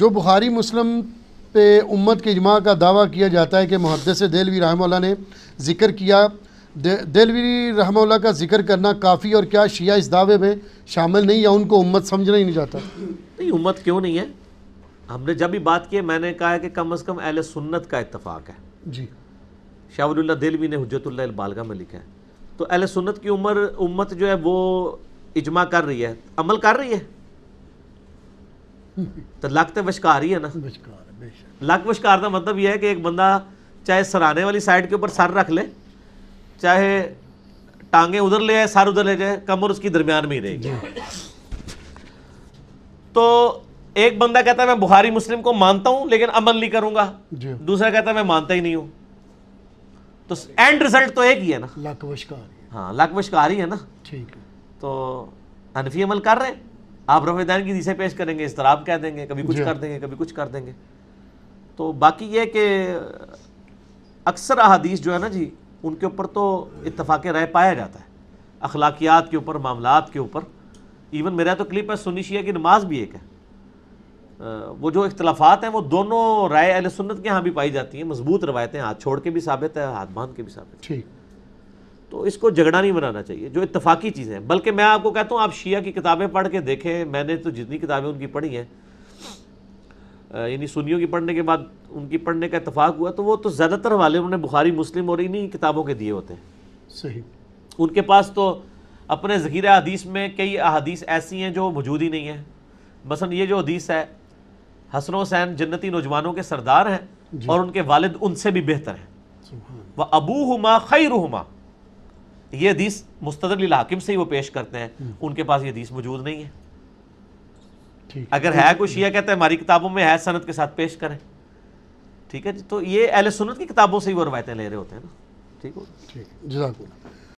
जो बुखारी मुस्लिम पे उम्मत के इजमा का दावा किया जाता है कि मुहदस दिलवी रहा ने जिक्र किया दे, देलवी का जिक्र करना काफ़ी और क्या शिया इस दावे में शामिल नहीं या उनको उम्मत समझना ही नहीं जाता नहीं उम्मत क्यों नहीं है हमने जब भी बात की मैंने कहा है कि कम अज़ कम अहल सुन्नत का इतफाक़ है जी शाहवल्ला दिलवी ने हजतुल्ला बालगा में लिखा है तो अहल सुन्नत की उम्र उम्मत जो है वो इजमा कर रही है अमल कर रही है तो लक तो बशकार ही है ना लक बशकार का मतलब यह है कि एक बंदा चाहे सराने वाली साइड के ऊपर सर रख ले चाहे टांगे उधर ले जाए सर उधर ले जाए कमर उसकी दरमियान में ही रहेगी तो एक बंदा कहता है मैं बुखारी मुस्लिम को मानता हूं लेकिन अमल नहीं करूंगा दूसरा कहता है मैं मानता ही नहीं हूं तो एंड रिजल्ट तो एक ही है ना बशकार हाँ बशकार ही है ना ठीक है तो हनफी अमल कर रहे हैं आप रफेदान की दिशा पेश करेंगे इस तरह आप कह देंगे कभी कुछ हाँ। कर देंगे कभी कुछ कर देंगे तो बाकी ये कि अक्सर अदीस जो है ना जी उनके ऊपर तो इतफाक़ राय पाया जाता है अखलाकियात के ऊपर मामला के ऊपर इवन मेरा तो क्लिप है है की नमाज भी एक है वो जो इख्तलाफात हैं वो दोनों राय अल सुन्नत के यहाँ भी पाई जाती हैं मजबूत रवायतें हाथ छोड़ के भी साबित है हाथ बांध के भी साबित ठीक तो इसको झगड़ा नहीं बनाना चाहिए जो इतफाक़ी चीज़ें हैं बल्कि मैं आपको कहता हूँ आप शिया की किताबें पढ़ के देखें मैंने तो जितनी किताबें उनकी पढ़ी हैं यानी सुनियों की पढ़ने के बाद उनकी पढ़ने का इतफाक़ हुआ तो वो तो ज़्यादातर वाले उन्होंने बुखारी मुस्लिम और इन्हीं किताबों के दिए होते हैं सही उनके पास तो अपने ज़खीर हदीस में कई अदीस ऐसी हैं जो मौजूद ही नहीं हैं मसन ये जो हदीस है हसन हुसैन जन्नती नौजवानों के सरदार हैं और उनके वालिद उनसे भी बेहतर हैं वह अबू हमा खैर हुमा ये हदीस मुस्तर हाकिम से ही वो पेश करते हैं हम्म। उनके पास ये हदीस मौजूद नहीं है अगर है कुछ यह कहते हैं हमारी किताबों में है सनत के साथ पेश करें ठीक है जी तो ये अहल सुनत की किताबों से ही वो रवायतें ले रहे होते हैं ना ठीक हो ठीक जजाकुल्ला